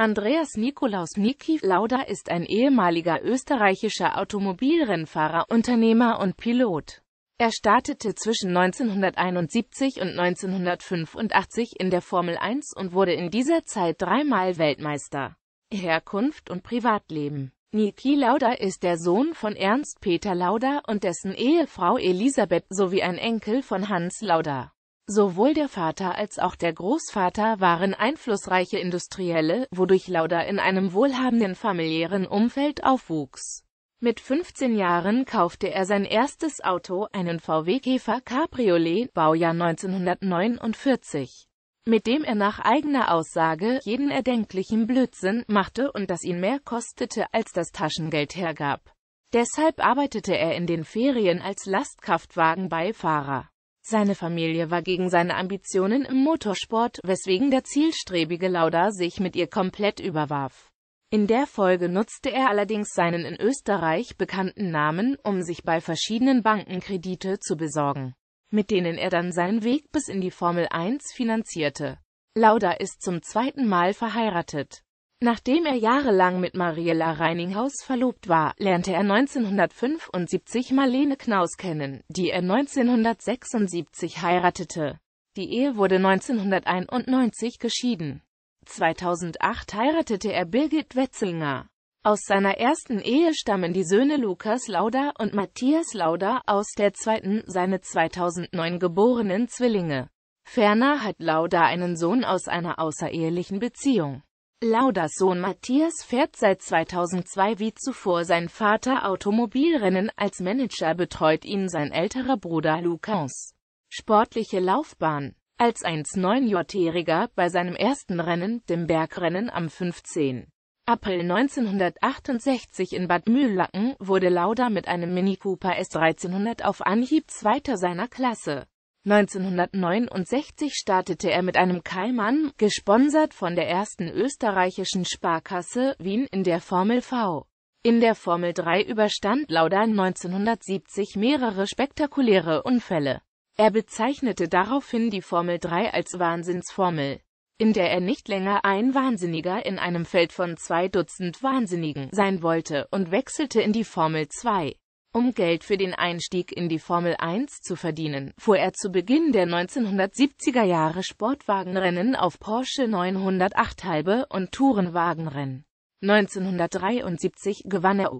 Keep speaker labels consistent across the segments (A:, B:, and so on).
A: Andreas Nikolaus Niki Lauda ist ein ehemaliger österreichischer Automobilrennfahrer, Unternehmer und Pilot. Er startete zwischen 1971 und 1985 in der Formel 1 und wurde in dieser Zeit dreimal Weltmeister. Herkunft und Privatleben Niki Lauda ist der Sohn von Ernst Peter Lauda und dessen Ehefrau Elisabeth sowie ein Enkel von Hans Lauda. Sowohl der Vater als auch der Großvater waren einflussreiche Industrielle, wodurch Lauda in einem wohlhabenden familiären Umfeld aufwuchs. Mit 15 Jahren kaufte er sein erstes Auto, einen VW Käfer Cabriolet, Baujahr 1949, mit dem er nach eigener Aussage jeden erdenklichen Blödsinn machte und das ihn mehr kostete, als das Taschengeld hergab. Deshalb arbeitete er in den Ferien als Lastkraftwagenbeifahrer. Seine Familie war gegen seine Ambitionen im Motorsport, weswegen der zielstrebige Lauda sich mit ihr komplett überwarf. In der Folge nutzte er allerdings seinen in Österreich bekannten Namen, um sich bei verschiedenen Banken Kredite zu besorgen, mit denen er dann seinen Weg bis in die Formel 1 finanzierte. Lauda ist zum zweiten Mal verheiratet. Nachdem er jahrelang mit Mariella Reininghaus verlobt war, lernte er 1975 Marlene Knaus kennen, die er 1976 heiratete. Die Ehe wurde 1991 geschieden. 2008 heiratete er Birgit Wetzelnger. Aus seiner ersten Ehe stammen die Söhne Lukas Lauda und Matthias Lauda, aus der zweiten seine 2009 geborenen Zwillinge. Ferner hat Lauda einen Sohn aus einer außerehelichen Beziehung. Lauders Sohn Matthias fährt seit 2002 wie zuvor sein Vater Automobilrennen, als Manager betreut ihn sein älterer Bruder Lukas. Sportliche Laufbahn Als 1,9-Jähriger bei seinem ersten Rennen, dem Bergrennen am 15. April 1968 in Bad Mühlacken, wurde Lauda mit einem Mini Cooper S1300 auf Anhieb Zweiter seiner Klasse. 1969 startete er mit einem Keimann, gesponsert von der ersten österreichischen Sparkasse Wien in der Formel V. In der Formel 3 überstand Lauda 1970 mehrere spektakuläre Unfälle. Er bezeichnete daraufhin die Formel 3 als Wahnsinnsformel, in der er nicht länger ein Wahnsinniger in einem Feld von zwei Dutzend Wahnsinnigen sein wollte und wechselte in die Formel 2. Um Geld für den Einstieg in die Formel 1 zu verdienen, fuhr er zu Beginn der 1970er Jahre Sportwagenrennen auf Porsche 908 halbe und Tourenwagenrennen. 1973 gewann er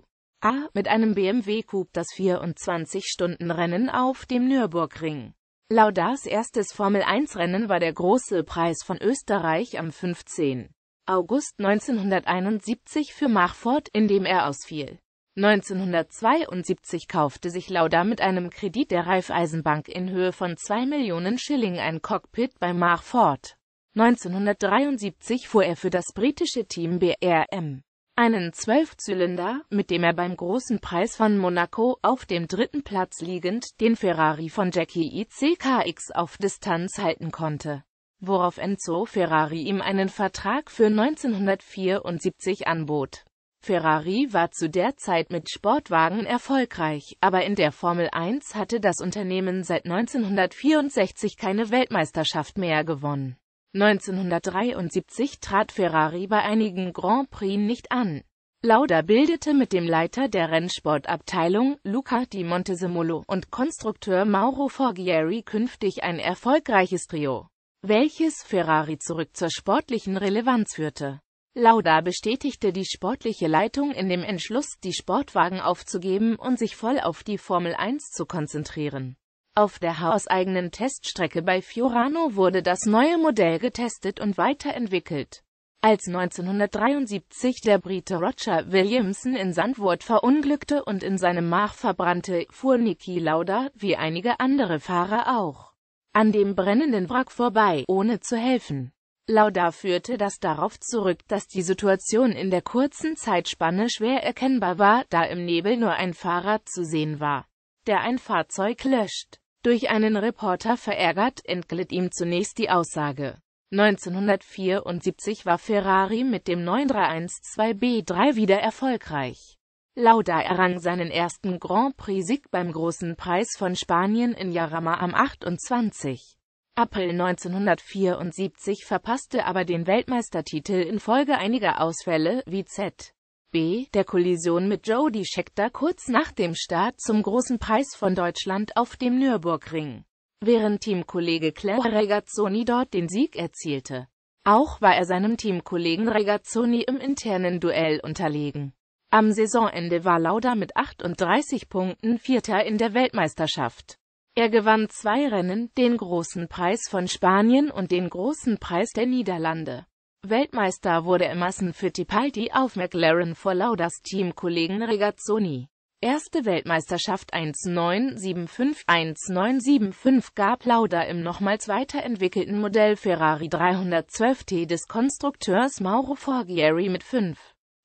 A: A mit einem BMW Coupe das 24-Stunden-Rennen auf dem Nürburgring. Laudas erstes Formel-1-Rennen war der Große Preis von Österreich am 15. August 1971 für Machfort, in dem er ausfiel. 1972 kaufte sich Lauda mit einem Kredit der Raiffeisenbank in Höhe von 2 Millionen Schilling ein Cockpit bei Mark Ford. 1973 fuhr er für das britische Team BRM einen Zwölfzylinder, mit dem er beim Großen Preis von Monaco auf dem dritten Platz liegend den Ferrari von Jackie ICKX e auf Distanz halten konnte, worauf Enzo Ferrari ihm einen Vertrag für 1974 anbot. Ferrari war zu der Zeit mit Sportwagen erfolgreich, aber in der Formel 1 hatte das Unternehmen seit 1964 keine Weltmeisterschaft mehr gewonnen. 1973 trat Ferrari bei einigen Grand Prix nicht an. Lauda bildete mit dem Leiter der Rennsportabteilung, Luca di Montesemolo, und Konstrukteur Mauro Forgieri künftig ein erfolgreiches Trio, welches Ferrari zurück zur sportlichen Relevanz führte. Lauda bestätigte die sportliche Leitung in dem Entschluss, die Sportwagen aufzugeben und sich voll auf die Formel 1 zu konzentrieren. Auf der hauseigenen Teststrecke bei Fiorano wurde das neue Modell getestet und weiterentwickelt. Als 1973 der Brite Roger Williamson in Sandwort verunglückte und in seinem Mach verbrannte, fuhr Niki Lauda, wie einige andere Fahrer auch, an dem brennenden Wrack vorbei, ohne zu helfen. Lauda führte das darauf zurück, dass die Situation in der kurzen Zeitspanne schwer erkennbar war, da im Nebel nur ein Fahrrad zu sehen war, der ein Fahrzeug löscht. Durch einen Reporter verärgert, entglitt ihm zunächst die Aussage. 1974 war Ferrari mit dem 9312 B3 wieder erfolgreich. Lauda errang seinen ersten Grand Prix-Sieg beim Großen Preis von Spanien in Jarama am 28. April 1974 verpasste aber den Weltmeistertitel infolge einiger Ausfälle, wie Z. B. der Kollision mit Jody Scheckter kurz nach dem Start zum Großen Preis von Deutschland auf dem Nürburgring, während Teamkollege Claire Regazzoni dort den Sieg erzielte. Auch war er seinem Teamkollegen Regazzoni im internen Duell unterlegen. Am Saisonende war Lauda mit 38 Punkten Vierter in der Weltmeisterschaft. Er gewann zwei Rennen, den Großen Preis von Spanien und den Großen Preis der Niederlande. Weltmeister wurde er massen für Tipaldi auf McLaren vor Lauders Teamkollegen Regazzoni. Erste Weltmeisterschaft 1975-1975 gab Lauda im nochmals weiterentwickelten Modell Ferrari 312T des Konstrukteurs Mauro Forgieri mit 5.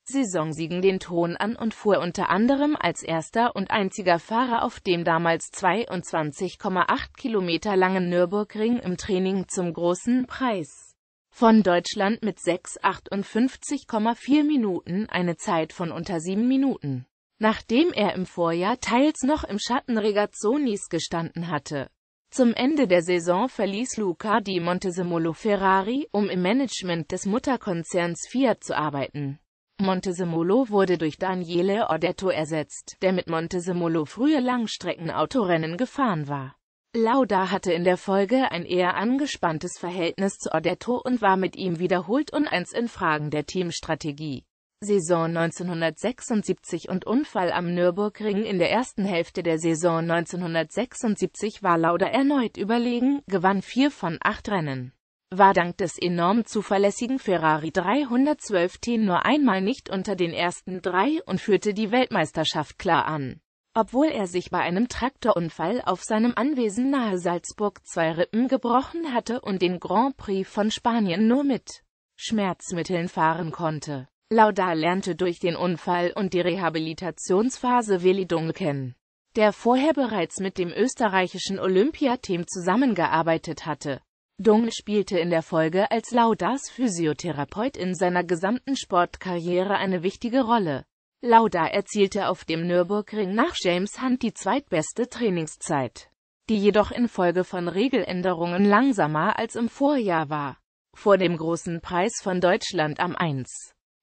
A: Saisonsiegen den Ton an und fuhr unter anderem als erster und einziger Fahrer auf dem damals 22,8 Kilometer langen Nürburgring im Training zum Großen Preis von Deutschland mit 6,58,4 Minuten, eine Zeit von unter sieben Minuten, nachdem er im Vorjahr teils noch im Schatten Regazzonis gestanden hatte. Zum Ende der Saison verließ Luca di Montesemolo Ferrari, um im Management des Mutterkonzerns Fiat zu arbeiten. Montezemolo wurde durch Daniele Odetto ersetzt, der mit Montezemolo frühe Langstreckenautorennen gefahren war. Lauda hatte in der Folge ein eher angespanntes Verhältnis zu Odetto und war mit ihm wiederholt uneins in Fragen der Teamstrategie. Saison 1976 und Unfall am Nürburgring in der ersten Hälfte der Saison 1976 war Lauda erneut überlegen, gewann vier von acht Rennen war dank des enorm zuverlässigen Ferrari 312T nur einmal nicht unter den ersten drei und führte die Weltmeisterschaft klar an. Obwohl er sich bei einem Traktorunfall auf seinem Anwesen nahe Salzburg zwei Rippen gebrochen hatte und den Grand Prix von Spanien nur mit Schmerzmitteln fahren konnte. Lauda lernte durch den Unfall und die Rehabilitationsphase Willi Dunkel kennen, der vorher bereits mit dem österreichischen Olympiateam zusammengearbeitet hatte. Dung spielte in der Folge als Laudas Physiotherapeut in seiner gesamten Sportkarriere eine wichtige Rolle. Lauda erzielte auf dem Nürburgring nach James Hunt die zweitbeste Trainingszeit, die jedoch infolge von Regeländerungen langsamer als im Vorjahr war. Vor dem Großen Preis von Deutschland am 1.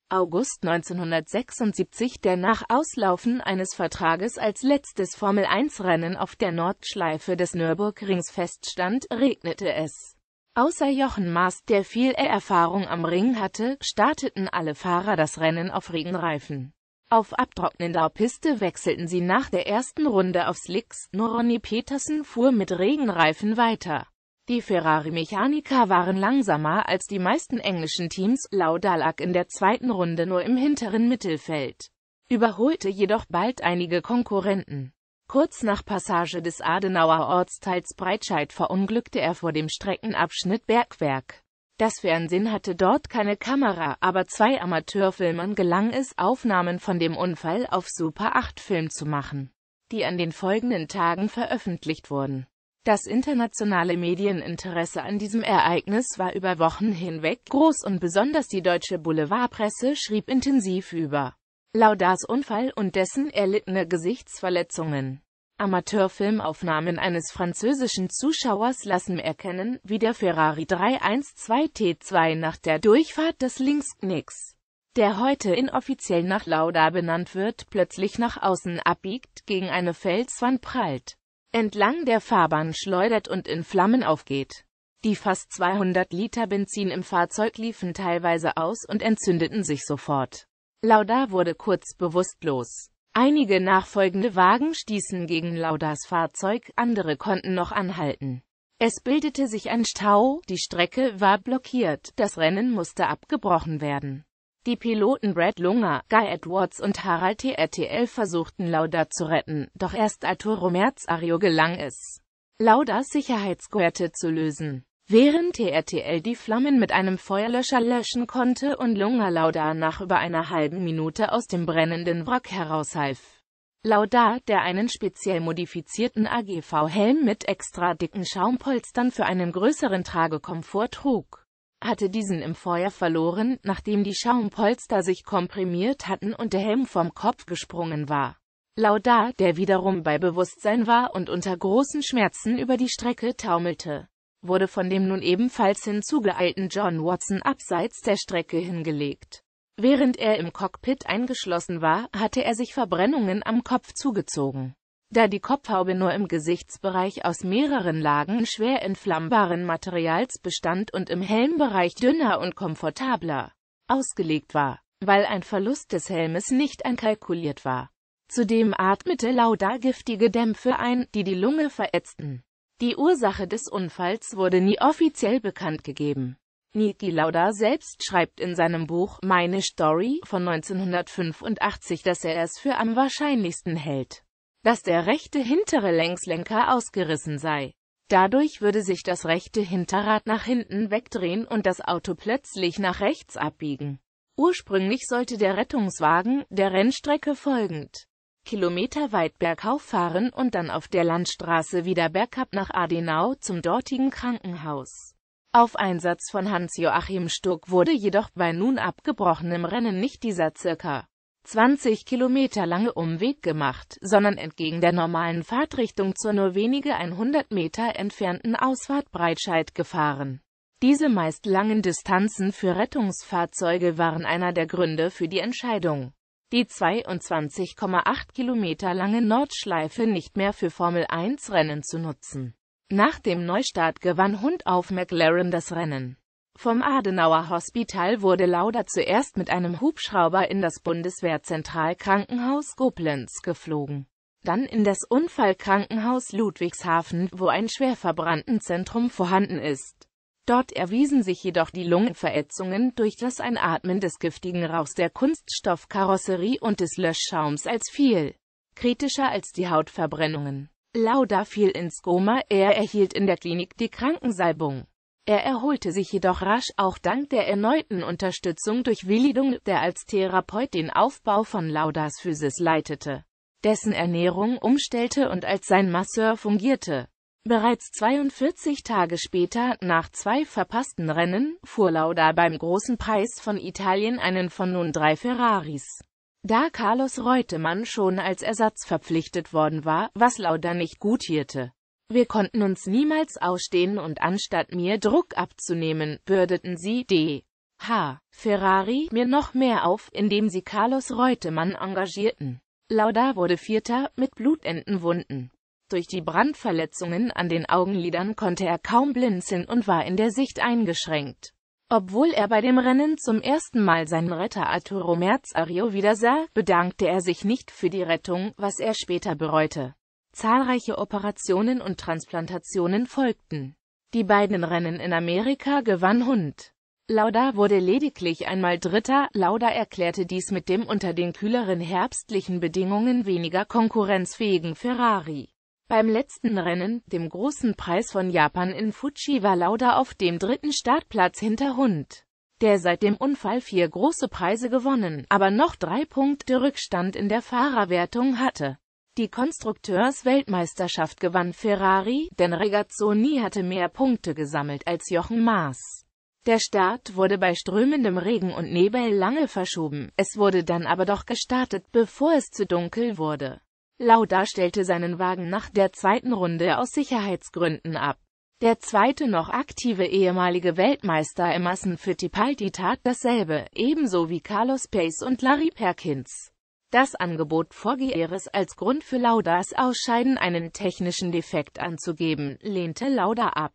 A: August 1976, der nach Auslaufen eines Vertrages als letztes Formel-1-Rennen auf der Nordschleife des Nürburgrings feststand, regnete es. Außer Jochen Maas, der viel Erfahrung am Ring hatte, starteten alle Fahrer das Rennen auf Regenreifen. Auf abtrocknender Piste wechselten sie nach der ersten Runde auf Slicks, nur Ronnie Petersen fuhr mit Regenreifen weiter. Die Ferrari-Mechaniker waren langsamer als die meisten englischen Teams, Lauda lag in der zweiten Runde nur im hinteren Mittelfeld, überholte jedoch bald einige Konkurrenten. Kurz nach Passage des Adenauer Ortsteils Breitscheid verunglückte er vor dem Streckenabschnitt Bergwerk. Das Fernsehen hatte dort keine Kamera, aber zwei Amateurfilmern gelang es, Aufnahmen von dem Unfall auf Super 8 Film zu machen, die an den folgenden Tagen veröffentlicht wurden. Das internationale Medieninteresse an diesem Ereignis war über Wochen hinweg groß und besonders die deutsche Boulevardpresse schrieb intensiv über Laudas Unfall und dessen erlittene Gesichtsverletzungen. Amateurfilmaufnahmen eines französischen Zuschauers lassen erkennen, wie der Ferrari 312 T2 nach der Durchfahrt des Linksknicks, der heute inoffiziell nach Lauda benannt wird, plötzlich nach außen abbiegt, gegen eine Felswand prallt, entlang der Fahrbahn schleudert und in Flammen aufgeht. Die fast 200 Liter Benzin im Fahrzeug liefen teilweise aus und entzündeten sich sofort. Lauda wurde kurz bewusstlos. Einige nachfolgende Wagen stießen gegen Laudas Fahrzeug, andere konnten noch anhalten. Es bildete sich ein Stau, die Strecke war blockiert, das Rennen musste abgebrochen werden. Die Piloten Brad Lunger, Guy Edwards und Harald TRTL versuchten Lauda zu retten, doch erst Arturo Merzario gelang es, Laudas Sicherheitsgurte zu lösen. Während TRTL die Flammen mit einem Feuerlöscher löschen konnte und Lunga Lauda nach über einer halben Minute aus dem brennenden Wrack heraushalf. Lauda, der einen speziell modifizierten AGV-Helm mit extra dicken Schaumpolstern für einen größeren Tragekomfort trug, hatte diesen im Feuer verloren, nachdem die Schaumpolster sich komprimiert hatten und der Helm vom Kopf gesprungen war. Lauda, der wiederum bei Bewusstsein war und unter großen Schmerzen über die Strecke taumelte, wurde von dem nun ebenfalls hinzugeeilten John Watson abseits der Strecke hingelegt. Während er im Cockpit eingeschlossen war, hatte er sich Verbrennungen am Kopf zugezogen. Da die Kopfhaube nur im Gesichtsbereich aus mehreren Lagen schwer entflammbaren Materials bestand und im Helmbereich dünner und komfortabler ausgelegt war, weil ein Verlust des Helmes nicht einkalkuliert war. Zudem atmete Lauda giftige Dämpfe ein, die die Lunge verätzten. Die Ursache des Unfalls wurde nie offiziell bekannt gegeben. Niki Lauda selbst schreibt in seinem Buch Meine Story von 1985, dass er es für am wahrscheinlichsten hält, dass der rechte hintere Längslenker ausgerissen sei. Dadurch würde sich das rechte Hinterrad nach hinten wegdrehen und das Auto plötzlich nach rechts abbiegen. Ursprünglich sollte der Rettungswagen der Rennstrecke folgend Kilometer weit bergauf fahren und dann auf der Landstraße wieder bergab nach Adenau zum dortigen Krankenhaus. Auf Einsatz von Hans-Joachim Stuck wurde jedoch bei nun abgebrochenem Rennen nicht dieser circa 20 Kilometer lange Umweg gemacht, sondern entgegen der normalen Fahrtrichtung zur nur wenige 100 Meter entfernten Ausfahrt Breitscheid gefahren. Diese meist langen Distanzen für Rettungsfahrzeuge waren einer der Gründe für die Entscheidung die 22,8 Kilometer lange Nordschleife nicht mehr für Formel-1-Rennen zu nutzen. Nach dem Neustart gewann Hund auf McLaren das Rennen. Vom Adenauer Hospital wurde Lauda zuerst mit einem Hubschrauber in das Bundeswehrzentralkrankenhaus Koblenz geflogen. Dann in das Unfallkrankenhaus Ludwigshafen, wo ein schwer verbrannten Zentrum vorhanden ist. Dort erwiesen sich jedoch die Lungenverätzungen durch das Einatmen des giftigen Rauchs der Kunststoffkarosserie und des Löschschaums als viel kritischer als die Hautverbrennungen. Lauda fiel ins Koma, er erhielt in der Klinik die Krankensalbung. Er erholte sich jedoch rasch, auch dank der erneuten Unterstützung durch Willi Dung, der als Therapeut den Aufbau von Laudas Physis leitete, dessen Ernährung umstellte und als sein Masseur fungierte. Bereits 42 Tage später, nach zwei verpassten Rennen, fuhr Lauda beim Großen Preis von Italien einen von nun drei Ferraris. Da Carlos Reutemann schon als Ersatz verpflichtet worden war, was Lauda nicht gutierte. Wir konnten uns niemals ausstehen und anstatt mir Druck abzunehmen, bürdeten sie D. H. Ferrari mir noch mehr auf, indem sie Carlos Reutemann engagierten. Lauda wurde Vierter, mit Blutendenwunden durch die Brandverletzungen an den Augenlidern konnte er kaum blinzeln und war in der Sicht eingeschränkt. Obwohl er bei dem Rennen zum ersten Mal seinen Retter Arturo Merz Ario wiedersah, bedankte er sich nicht für die Rettung, was er später bereute. Zahlreiche Operationen und Transplantationen folgten. Die beiden Rennen in Amerika gewann Hund. Lauda wurde lediglich einmal Dritter, Lauda erklärte dies mit dem unter den kühleren herbstlichen Bedingungen weniger konkurrenzfähigen Ferrari. Beim letzten Rennen, dem Großen Preis von Japan in Fuji war Lauda auf dem dritten Startplatz hinter Hund, der seit dem Unfall vier große Preise gewonnen, aber noch drei Punkte Rückstand in der Fahrerwertung hatte. Die Konstrukteursweltmeisterschaft gewann Ferrari, denn Regazzoni hatte mehr Punkte gesammelt als Jochen Maas. Der Start wurde bei strömendem Regen und Nebel lange verschoben, es wurde dann aber doch gestartet, bevor es zu dunkel wurde. Lauda stellte seinen Wagen nach der zweiten Runde aus Sicherheitsgründen ab. Der zweite noch aktive ehemalige Weltmeister Emerson Fittipaldi tat dasselbe, ebenso wie Carlos Pace und Larry Perkins. Das Angebot vor Gieres als Grund für Laudas Ausscheiden einen technischen Defekt anzugeben, lehnte Lauda ab.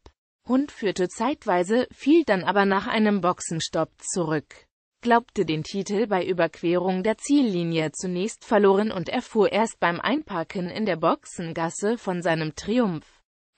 A: Hund führte zeitweise, fiel dann aber nach einem Boxenstopp zurück glaubte den Titel bei Überquerung der Ziellinie zunächst verloren und erfuhr erst beim Einparken in der Boxengasse von seinem Triumph.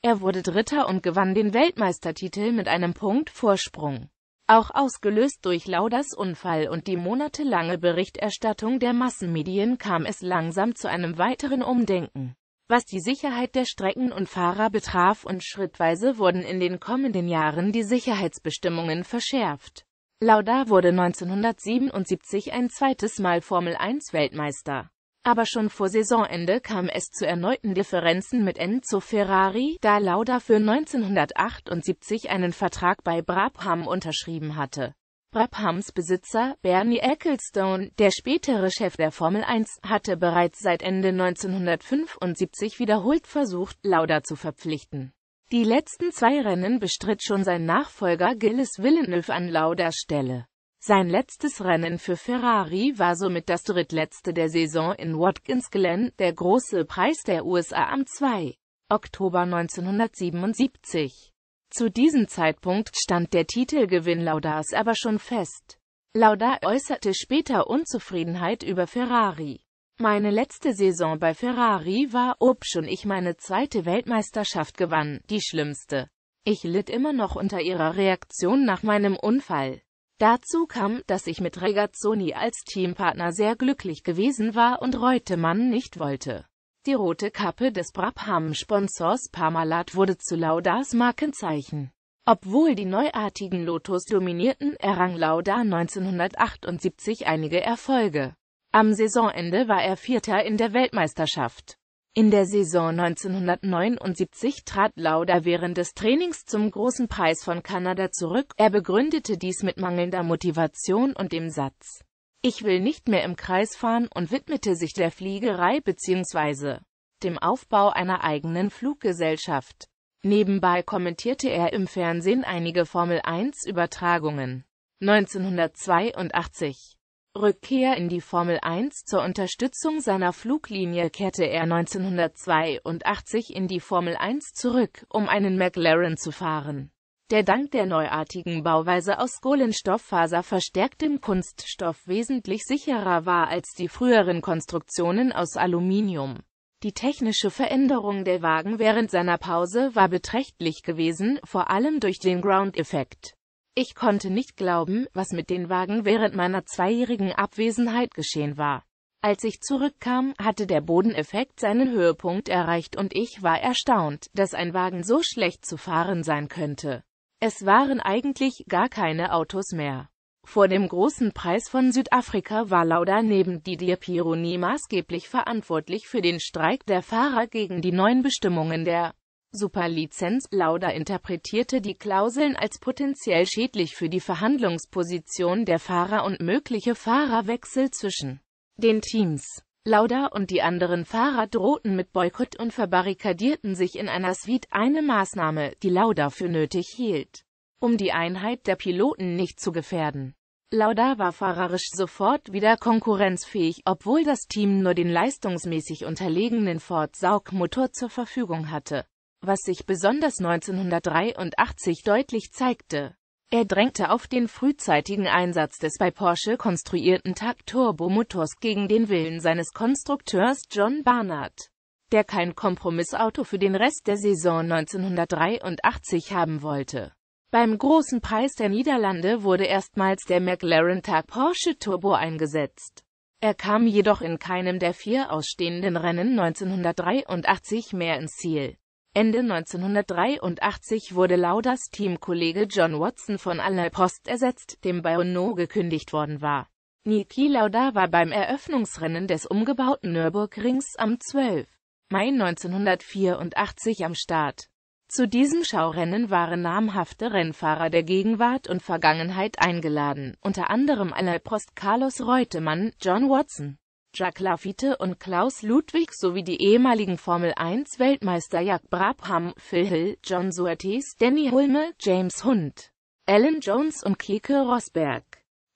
A: Er wurde Dritter und gewann den Weltmeistertitel mit einem Punkt Vorsprung. Auch ausgelöst durch Lauders Unfall und die monatelange Berichterstattung der Massenmedien kam es langsam zu einem weiteren Umdenken, was die Sicherheit der Strecken und Fahrer betraf und schrittweise wurden in den kommenden Jahren die Sicherheitsbestimmungen verschärft. Lauda wurde 1977 ein zweites Mal Formel-1-Weltmeister. Aber schon vor Saisonende kam es zu erneuten Differenzen mit Enzo Ferrari, da Lauda für 1978 einen Vertrag bei Brabham unterschrieben hatte. Brabhams Besitzer, Bernie Ecclestone, der spätere Chef der Formel 1, hatte bereits seit Ende 1975 wiederholt versucht, Lauda zu verpflichten. Die letzten zwei Rennen bestritt schon sein Nachfolger Gilles Villeneuve an Lauder Stelle. Sein letztes Rennen für Ferrari war somit das drittletzte der Saison in Watkins Glen, der große Preis der USA am 2. Oktober 1977. Zu diesem Zeitpunkt stand der Titelgewinn Laudars aber schon fest. Lauda äußerte später Unzufriedenheit über Ferrari. Meine letzte Saison bei Ferrari war, ob schon ich meine zweite Weltmeisterschaft gewann, die schlimmste. Ich litt immer noch unter ihrer Reaktion nach meinem Unfall. Dazu kam, dass ich mit Regazzoni als Teampartner sehr glücklich gewesen war und Reutemann nicht wollte. Die rote Kappe des Brabham-Sponsors Parmalat wurde zu Laudas Markenzeichen. Obwohl die neuartigen Lotus dominierten, errang Lauda 1978 einige Erfolge. Am Saisonende war er Vierter in der Weltmeisterschaft. In der Saison 1979 trat Lauda während des Trainings zum Großen Preis von Kanada zurück. Er begründete dies mit mangelnder Motivation und dem Satz Ich will nicht mehr im Kreis fahren und widmete sich der Fliegerei bzw. dem Aufbau einer eigenen Fluggesellschaft. Nebenbei kommentierte er im Fernsehen einige Formel-1-Übertragungen. 1982 Rückkehr in die Formel 1 Zur Unterstützung seiner Fluglinie kehrte er 1982 in die Formel 1 zurück, um einen McLaren zu fahren, der dank der neuartigen Bauweise aus Kohlenstofffaser verstärktem Kunststoff wesentlich sicherer war als die früheren Konstruktionen aus Aluminium. Die technische Veränderung der Wagen während seiner Pause war beträchtlich gewesen, vor allem durch den Ground-Effekt ich konnte nicht glauben, was mit den Wagen während meiner zweijährigen Abwesenheit geschehen war. Als ich zurückkam, hatte der Bodeneffekt seinen Höhepunkt erreicht und ich war erstaunt, dass ein Wagen so schlecht zu fahren sein könnte. Es waren eigentlich gar keine Autos mehr. Vor dem großen Preis von Südafrika war Lauda neben Didier Pironi maßgeblich verantwortlich für den Streik der Fahrer gegen die neuen Bestimmungen der Superlizenz. Lauda interpretierte die Klauseln als potenziell schädlich für die Verhandlungsposition der Fahrer und mögliche Fahrerwechsel zwischen den Teams. Lauda und die anderen Fahrer drohten mit Boykott und verbarrikadierten sich in einer Suite, eine Maßnahme, die Lauda für nötig hielt, um die Einheit der Piloten nicht zu gefährden. Lauda war fahrerisch sofort wieder konkurrenzfähig, obwohl das Team nur den leistungsmäßig unterlegenen Ford Saugmotor zur Verfügung hatte was sich besonders 1983 deutlich zeigte. Er drängte auf den frühzeitigen Einsatz des bei Porsche konstruierten tag turbo motors gegen den Willen seines Konstrukteurs John Barnard, der kein Kompromissauto für den Rest der Saison 1983 haben wollte. Beim Großen Preis der Niederlande wurde erstmals der McLaren Tag Porsche Turbo eingesetzt. Er kam jedoch in keinem der vier ausstehenden Rennen 1983 mehr ins Ziel. Ende 1983 wurde Lauders Teamkollege John Watson von Alain Post ersetzt, dem bei Renault gekündigt worden war. Niki Lauda war beim Eröffnungsrennen des umgebauten Nürburgrings am 12. Mai 1984 am Start. Zu diesem Schaurennen waren namhafte Rennfahrer der Gegenwart und Vergangenheit eingeladen, unter anderem Alain Prost, Carlos Reutemann, John Watson, Jack Lafitte und Klaus Ludwig sowie die ehemaligen Formel-1-Weltmeister Jack Brabham, Phil Hill, John Suertes, Danny Hulme, James Hunt, Alan Jones und Keke Rosberg.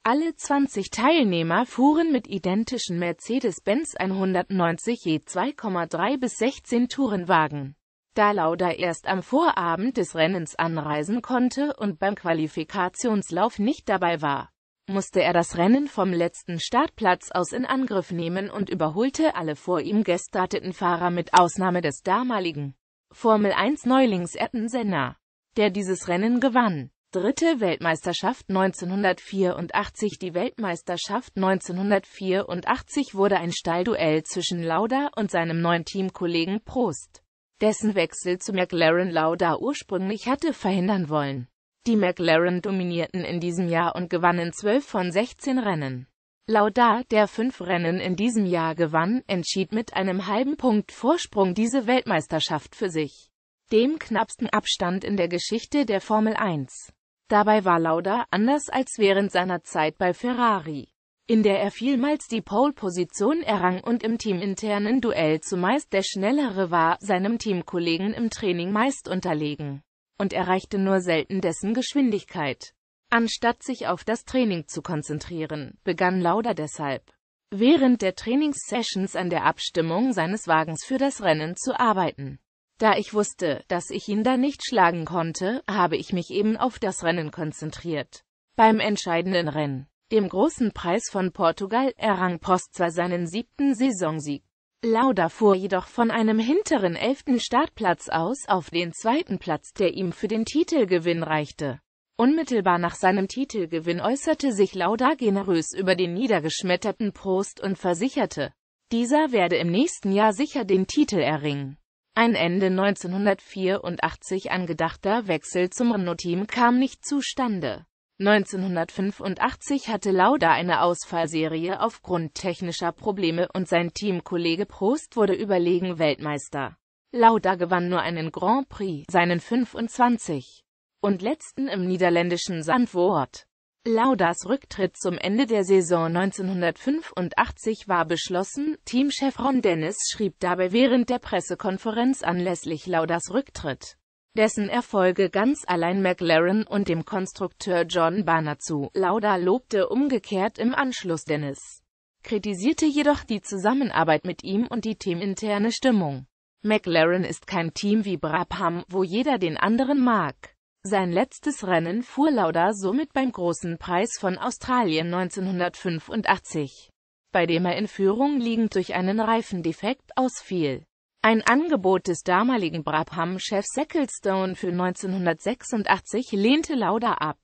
A: Alle 20 Teilnehmer fuhren mit identischen Mercedes-Benz 190 je 2,3 bis 16 Tourenwagen. Da Lauda erst am Vorabend des Rennens anreisen konnte und beim Qualifikationslauf nicht dabei war, musste er das Rennen vom letzten Startplatz aus in Angriff nehmen und überholte alle vor ihm gestarteten Fahrer mit Ausnahme des damaligen Formel-1-Neulings Ayrton Senna, der dieses Rennen gewann. Dritte Weltmeisterschaft 1984 Die Weltmeisterschaft 1984 wurde ein Stallduell zwischen Lauda und seinem neuen Teamkollegen Prost, dessen Wechsel zu McLaren Lauda ursprünglich hatte verhindern wollen. Die McLaren dominierten in diesem Jahr und gewannen 12 von 16 Rennen. Lauda, der fünf Rennen in diesem Jahr gewann, entschied mit einem halben Punkt Vorsprung diese Weltmeisterschaft für sich. Dem knappsten Abstand in der Geschichte der Formel 1. Dabei war Lauda anders als während seiner Zeit bei Ferrari, in der er vielmals die Pole-Position errang und im teaminternen Duell zumeist der Schnellere war, seinem Teamkollegen im Training meist unterlegen und erreichte nur selten dessen Geschwindigkeit. Anstatt sich auf das Training zu konzentrieren, begann Lauda deshalb, während der Trainingssessions an der Abstimmung seines Wagens für das Rennen zu arbeiten. Da ich wusste, dass ich ihn da nicht schlagen konnte, habe ich mich eben auf das Rennen konzentriert. Beim entscheidenden Rennen, dem großen Preis von Portugal, errang Post zwar seinen siebten Saisonsieg, Lauda fuhr jedoch von einem hinteren elften Startplatz aus auf den zweiten Platz, der ihm für den Titelgewinn reichte. Unmittelbar nach seinem Titelgewinn äußerte sich Lauda generös über den niedergeschmetterten Prost und versicherte, dieser werde im nächsten Jahr sicher den Titel erringen. Ein Ende 1984 angedachter Wechsel zum Renault-Team kam nicht zustande. 1985 hatte Lauda eine Ausfallserie aufgrund technischer Probleme und sein Teamkollege Prost wurde überlegen Weltmeister. Lauda gewann nur einen Grand Prix, seinen 25. und letzten im niederländischen Sandwort. Laudas Rücktritt zum Ende der Saison 1985 war beschlossen, Teamchef Ron Dennis schrieb dabei während der Pressekonferenz anlässlich Laudas Rücktritt dessen Erfolge ganz allein McLaren und dem Konstrukteur John Barner zu. Lauda lobte umgekehrt im Anschluss Dennis, kritisierte jedoch die Zusammenarbeit mit ihm und die teaminterne Stimmung. McLaren ist kein Team wie Brabham, wo jeder den anderen mag. Sein letztes Rennen fuhr Lauda somit beim Großen Preis von Australien 1985, bei dem er in Führung liegend durch einen Reifendefekt ausfiel. Ein Angebot des damaligen Brabham-Chefs Seckelstone für 1986 lehnte Lauda ab.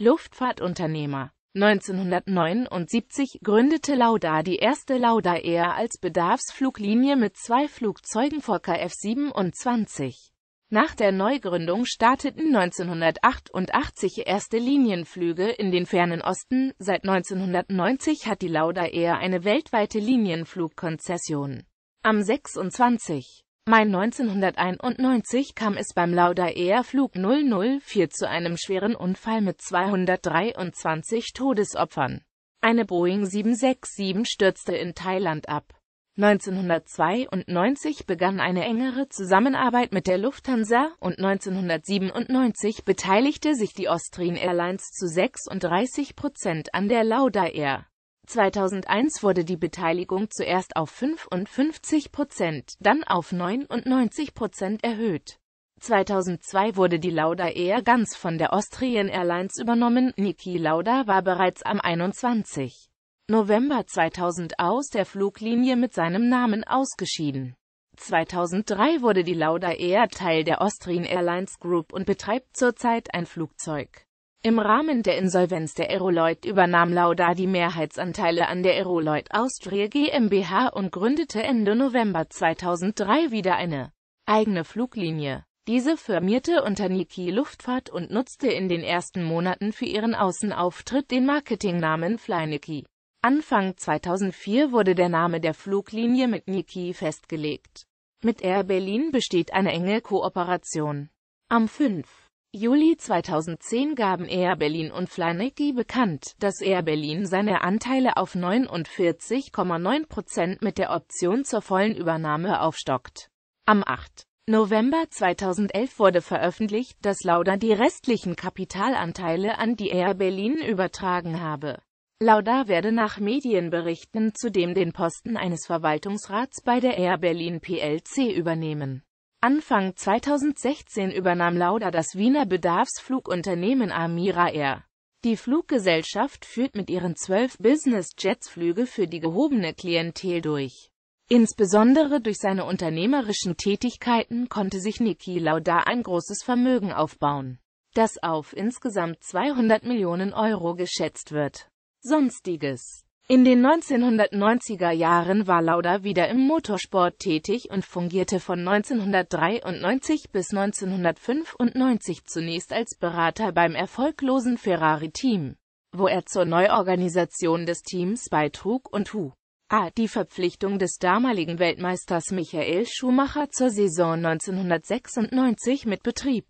A: Luftfahrtunternehmer 1979 gründete Lauda die erste Lauda Air als Bedarfsfluglinie mit zwei Flugzeugen vor KF-27. Nach der Neugründung starteten 1988 erste Linienflüge in den fernen Osten. Seit 1990 hat die Lauda Air eine weltweite Linienflugkonzession. Am 26. Mai 1991 kam es beim Lauda Air Flug 004 zu einem schweren Unfall mit 223 Todesopfern. Eine Boeing 767 stürzte in Thailand ab. 1992 begann eine engere Zusammenarbeit mit der Lufthansa und 1997 beteiligte sich die Austrian Airlines zu 36 Prozent an der Lauda Air. 2001 wurde die Beteiligung zuerst auf 55 Prozent, dann auf 99 Prozent erhöht. 2002 wurde die Lauda Air ganz von der Austrian Airlines übernommen. Niki Lauda war bereits am 21. November 2000 aus der Fluglinie mit seinem Namen ausgeschieden. 2003 wurde die Lauda Air Teil der Austrian Airlines Group und betreibt zurzeit ein Flugzeug. Im Rahmen der Insolvenz der Aeroloid übernahm Lauda die Mehrheitsanteile an der Aeroloid Austria GmbH und gründete Ende November 2003 wieder eine eigene Fluglinie. Diese firmierte unter Niki Luftfahrt und nutzte in den ersten Monaten für ihren Außenauftritt den Marketingnamen Flyniki. Anfang 2004 wurde der Name der Fluglinie mit Niki festgelegt. Mit Air Berlin besteht eine enge Kooperation. Am 5. Juli 2010 gaben Air Berlin und Flynniki bekannt, dass Air Berlin seine Anteile auf 49,9 Prozent mit der Option zur vollen Übernahme aufstockt. Am 8. November 2011 wurde veröffentlicht, dass Lauda die restlichen Kapitalanteile an die Air Berlin übertragen habe. Lauda werde nach Medienberichten zudem den Posten eines Verwaltungsrats bei der Air Berlin plc übernehmen Anfang 2016 übernahm Lauda das Wiener Bedarfsflugunternehmen Amira Air. Die Fluggesellschaft führt mit ihren zwölf Business Jets Flüge für die gehobene Klientel durch. Insbesondere durch seine unternehmerischen Tätigkeiten konnte sich Niki Lauda ein großes Vermögen aufbauen, das auf insgesamt 200 Millionen Euro geschätzt wird. Sonstiges in den 1990er Jahren war Lauda wieder im Motorsport tätig und fungierte von 1993 bis 1995 zunächst als Berater beim erfolglosen Ferrari-Team, wo er zur Neuorganisation des Teams beitrug und hu. A. Ah, die Verpflichtung des damaligen Weltmeisters Michael Schumacher zur Saison 1996 mit Betrieb.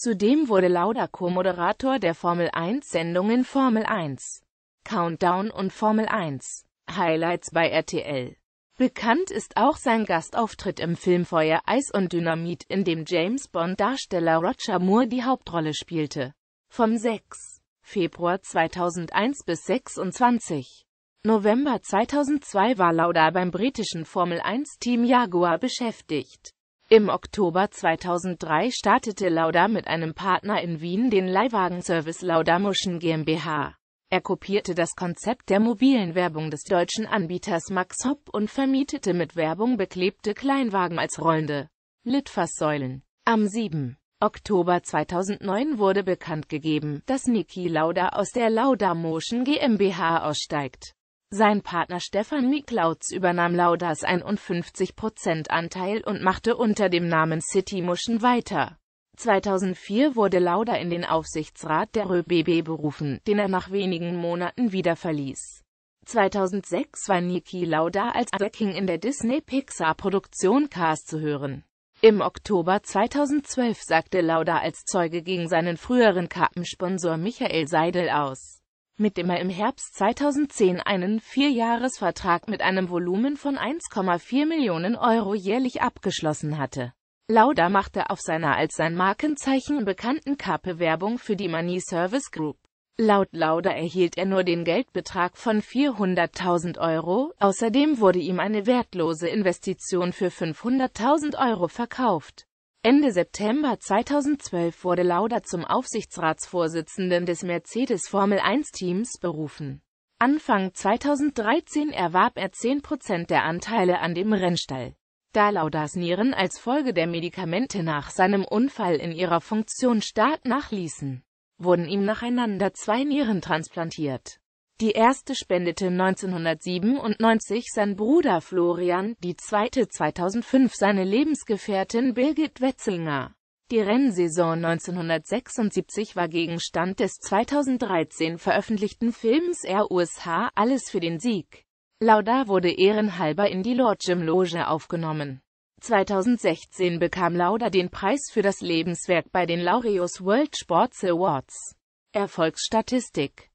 A: Zudem wurde Lauda Co-Moderator der Formel 1-Sendungen Formel 1. Countdown und Formel 1. Highlights bei RTL. Bekannt ist auch sein Gastauftritt im Film Feuer, Eis und Dynamit, in dem James Bond-Darsteller Roger Moore die Hauptrolle spielte. Vom 6. Februar 2001 bis 26. November 2002 war Lauda beim britischen Formel-1-Team Jaguar beschäftigt. Im Oktober 2003 startete Lauda mit einem Partner in Wien den Leihwagenservice Lauda Motion GmbH. Er kopierte das Konzept der mobilen Werbung des deutschen Anbieters Max Hopp und vermietete mit Werbung beklebte Kleinwagen als rollende Litfaßsäulen. Am 7. Oktober 2009 wurde bekannt gegeben, dass Niki Lauda aus der Lauda Motion GmbH aussteigt. Sein Partner Stefan Miklautz übernahm Laudas 51% Anteil und machte unter dem Namen City Motion weiter. 2004 wurde Lauda in den Aufsichtsrat der RÖBB berufen, den er nach wenigen Monaten wieder verließ. 2006 war Niki Lauda als King in der Disney-Pixar-Produktion Cars zu hören. Im Oktober 2012 sagte Lauda als Zeuge gegen seinen früheren Kappensponsor Michael Seidel aus, mit dem er im Herbst 2010 einen Vierjahresvertrag mit einem Volumen von 1,4 Millionen Euro jährlich abgeschlossen hatte. Lauda machte auf seiner als sein Markenzeichen bekannten Kappe Werbung für die Money Service Group. Laut Lauda erhielt er nur den Geldbetrag von 400.000 Euro, außerdem wurde ihm eine wertlose Investition für 500.000 Euro verkauft. Ende September 2012 wurde Lauda zum Aufsichtsratsvorsitzenden des Mercedes Formel 1 Teams berufen. Anfang 2013 erwarb er 10% der Anteile an dem Rennstall. Da Laudas Nieren als Folge der Medikamente nach seinem Unfall in ihrer Funktion stark nachließen, wurden ihm nacheinander zwei Nieren transplantiert. Die erste spendete 1997 sein Bruder Florian, die zweite 2005 seine Lebensgefährtin Birgit Wetzlinger. Die Rennsaison 1976 war Gegenstand des 2013 veröffentlichten Films RUSH Alles für den Sieg. Lauda wurde ehrenhalber in die Lord Jim Loge aufgenommen. 2016 bekam Lauda den Preis für das Lebenswerk bei den Laureus World Sports Awards. Erfolgsstatistik